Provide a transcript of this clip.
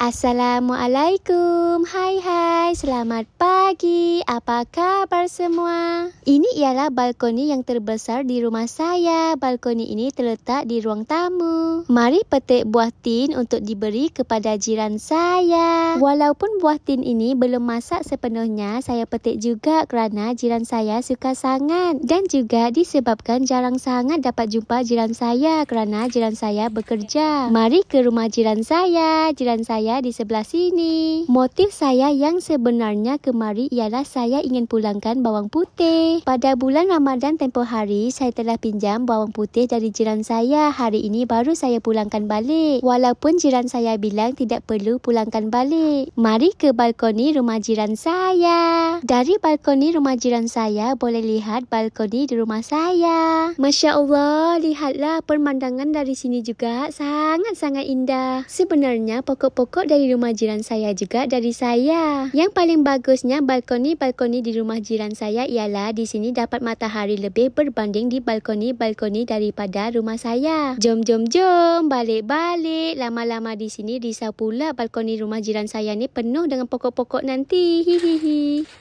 Assalamualaikum. Hai hai selamat pagi. Apa kabar semua? Ini ialah balkoni yang terbesar di rumah saya. Balkoni ini terletak di ruang tamu. Mari petik buah tin untuk diberi kepada jiran saya. Walaupun buah tin ini belum masak sepenuhnya, saya petik juga kerana jiran saya suka sangat. Dan juga disebabkan jarang sangat dapat jumpa jiran saya kerana jiran saya bekerja. Mari ke rumah jiran saya. Jiran saya di sebelah sini. Motif saya yang sebenarnya sebenarnya kemari ialah saya ingin pulangkan bawang putih. Pada bulan Ramadan tempoh hari, saya telah pinjam bawang putih dari jiran saya. Hari ini baru saya pulangkan balik. Walaupun jiran saya bilang tidak perlu pulangkan balik. Mari ke balkoni rumah jiran saya. Dari balkoni rumah jiran saya, boleh lihat balkoni di rumah saya. Masya Allah, lihatlah pemandangan dari sini juga sangat-sangat indah. Sebenarnya, pokok-pokok dari rumah jiran saya juga dari saya. Yang yang paling bagusnya balkoni-balkoni di rumah jiran saya ialah di sini dapat matahari lebih berbanding di balkoni-balkoni daripada rumah saya. Jom jom jom balik-balik lama-lama di sini risau pula balkoni rumah jiran saya ni penuh dengan pokok-pokok nanti. Hihihi.